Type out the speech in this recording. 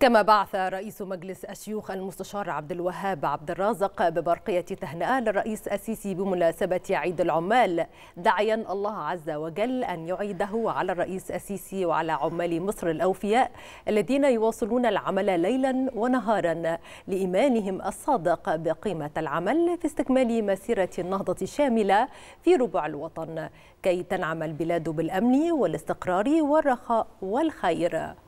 كما بعث رئيس مجلس الشيوخ المستشار عبد الوهاب عبد الرازق ببرقية تهنئة للرئيس السيسي بمناسبة عيد العمال داعيا الله عز وجل أن يعيده على الرئيس السيسي وعلى عمال مصر الأوفياء الذين يواصلون العمل ليلا ونهارا لإيمانهم الصادق بقيمة العمل في استكمال مسيرة النهضة الشاملة في ربع الوطن كي تنعم البلاد بالأمن والاستقرار والرخاء والخير